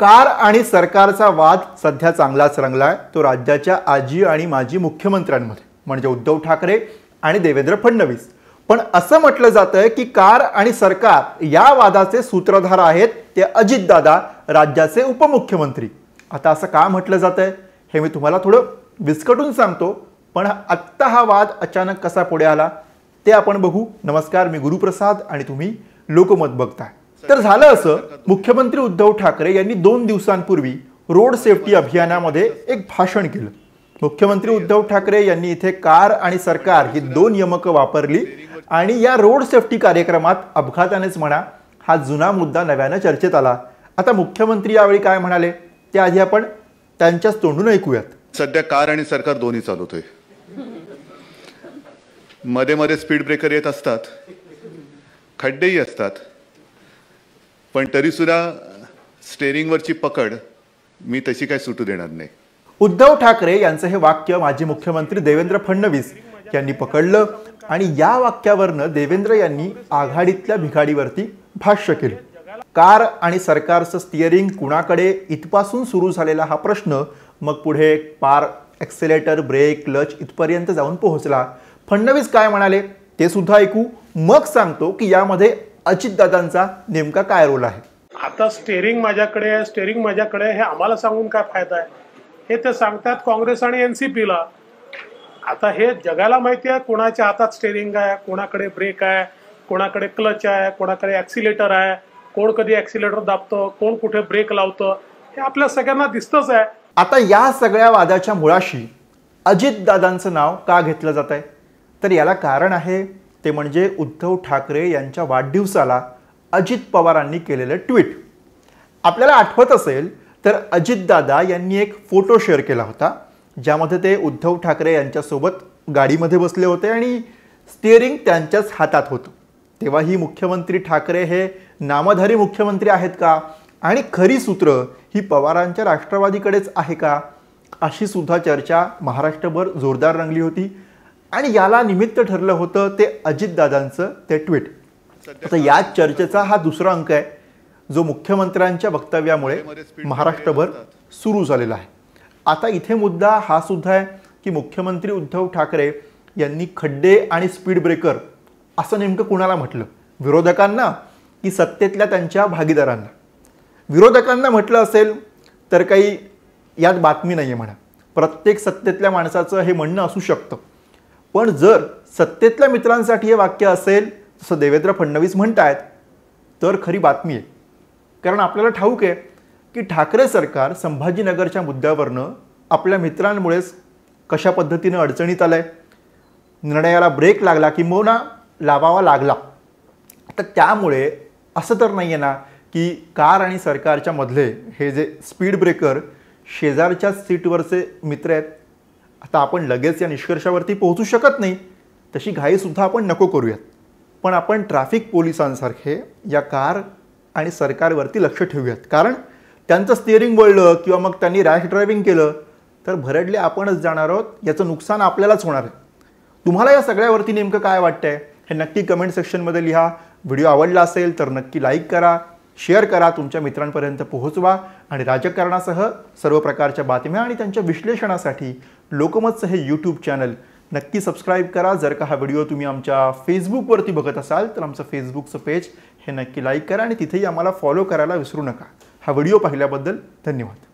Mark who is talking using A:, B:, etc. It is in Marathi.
A: कार आणि सरकारचा वाद सध्या चांगलाच रंगला आहे तो राज्याच्या आजी आणि माजी मुख्यमंत्र्यांमध्ये म्हणजे उद्धव ठाकरे आणि देवेंद्र फडणवीस पण असं म्हटलं जातंय की कार आणि सरकार या वादाचे सूत्रधार आहेत ते अजितदादा राज्याचे उपमुख्यमंत्री आता असं का म्हटलं जातंय हे मी तुम्हाला थोडं विस्कटून सांगतो पण आत्ता हा वाद अचानक कसा पुढे आला ते आपण बघू नमस्कार मी गुरुप्रसाद आणि तुम्ही लोकमत बघताय तर झालं असं मुख्यमंत्री उद्धव ठाकरे यांनी दोन दिवसांपूर्वी रोड सेफ्टी अभियानामध्ये एक भाषण केलं मुख्यमंत्री उद्धव ठाकरे यांनी इथे कार आणि सरकार ही दोन यमकं वापरली आणि या रोड सेफ्टी कार्यक्रमात अपघातानेच म्हणा हा जुना मुद्दा नव्यानं चर्चेत आला आता मुख्यमंत्री यावेळी काय म्हणाले ते आधी आपण त्यांच्याच तोंडून ऐकूयात सध्या कार आणि सरकार दोन्ही चालवतोय मध्ये मध्ये स्पीड ब्रेकर येत असतात खड्डेही असतात पण तरीसुद्धा स्टेरिंगवरची पकड मी तशी काय सुटू देणार नाही उद्धव ठाकरे यांचं हे वाक्य माजी मुख्यमंत्री देवेंद्र फडणवीस यांनी पकडलं आणि या वाक्यावरनं देवेंद्र यांनी आघाडीतल्या भिकाडीवरती भाष्य केलं कार आणि सरकारचं स्टिअरिंग कुणाकडे इथपासून सुरू झालेला हा प्रश्न मग पुढे पार एक्सेलेटर ब्रेक लच इथपर्यंत जाऊन पोहोचला फडणवीस काय म्हणाले ते सुद्धा ऐकू मग सांगतो की यामध्ये अजितदादांचा नेमका काय रोल आहे आता स्टेरिंग माझ्याकडे आहे स्टेरिंग माझ्याकडे हे आम्हाला सांगून काय फायदा आहे हे ते सांगतात काँग्रेस आणि एन सी पीला आता हे जगाला माहिती आहे कोणाच्या हातात स्टेरिंग आहे कोणाकडे ब्रेक आहे कोणाकडे क्लच आहे कोणाकडे ॲक्सिलेटर आहे कोण कधी ऍक्सिलेटर दाबतं कोण कुठे ब्रेक लावतं हे आपल्या सगळ्यांना दिसतच आहे आता या सगळ्या वादाच्या मुळाशी अजितदादांचं नाव का घेतलं जात आहे तर याला कारण आहे ते म्हणजे उद्धव ठाकरे यांच्या वाढदिवसाला अजित पवारांनी केलेलं ट्विट आपल्याला आठवत असेल तर अजितदादा यांनी एक फोटो शेअर केला होता ज्यामध्ये ते उद्धव ठाकरे यांच्यासोबत गाडीमध्ये बसले होते आणि स्टिअरिंग त्यांच्याच हातात होतं तेव्हा ही मुख्यमंत्री ठाकरे हे नामधारी मुख्यमंत्री आहेत का आणि खरी सूत्र ही पवारांच्या राष्ट्रवादीकडेच आहे का अशी सुद्धा चर्चा महाराष्ट्रभर जोरदार रंगली होती आणि याला निमित्त ठरलं होतं ते अजितदादांचं ते ट्विट आता या चर्चेचा हा दुसरा अंक आहे जो मुख्यमंत्र्यांच्या वक्तव्यामुळे महाराष्ट्रभर सुरू झालेला आहे आता इथे मुद्दा हा सुद्धा आहे की मुख्यमंत्री उद्धव ठाकरे यांनी खड्डे आणि स्पीड ब्रेकर असं नेमकं कुणाला म्हटलं विरोधकांना की सत्तेतल्या त्यांच्या भागीदारांना विरोधकांना म्हटलं असेल तर काही यात बातमी नाही आहे म्हणा प्रत्येक सत्तेतल्या माणसाचं हे म्हणणं असू शकतं पण जर सत्तेतल्या मित्रांसाठी हे वाक्य असेल जसं देवेंद्र फडणवीस म्हणतायत तर खरी बातमी आहे कारण आपल्याला ठाऊक आहे की ठाकरे सरकार संभाजीनगरच्या मुद्द्यावरनं आपल्या मित्रांमुळेच कशा पद्धतीनं अडचणीत आलं आहे निर्णयाला ब्रेक लागला मोना लावावा लागला तर त्यामुळे असं तर नाही आहे ना की कार आणि सरकारच्या मधले हे जे स्पीड ब्रेकर शेजारच्या सीटवरचे मित्र आहेत आता आपण लगेच या निष्कर्षावरती पोहोचू शकत नाही तशी घाईसुद्धा आपण नको करूयात पण आपण ट्रॅफिक पोलिसांसारखे या कार आणि सरकारवरती लक्ष ठेवूयात कारण त्यांचं स्टिअरिंग वळलं किंवा मग त्यांनी रॅश ड्रायव्हिंग केलं तर भरडले आपणच जाणार आहोत याचं नुकसान आपल्यालाच होणार आहे तुम्हाला या सगळ्यावरती नेमकं काय वाटतंय हे नक्की कमेंट सेक्शनमध्ये लिहा व्हिडिओ आवडला असेल तर नक्की लाईक करा शेअर करा तुमच्या मित्रांपर्यंत पोहोचवा आणि राजकारणासह सर्व प्रकारच्या बातम्या आणि त्यांच्या विश्लेषणासाठी लोकमतचं हे यूट्यूब चॅनल नक्की सबस्क्राईब करा जर का हा व्हिडिओ तुम्ही आमच्या फेसबुकवरती बघत असाल तर आमचं फेसबुकचं पेज हे नक्की लाईक करा आणि तिथेही आम्हाला फॉलो करायला विसरू नका हा व्हिडिओ पाहिल्याबद्दल धन्यवाद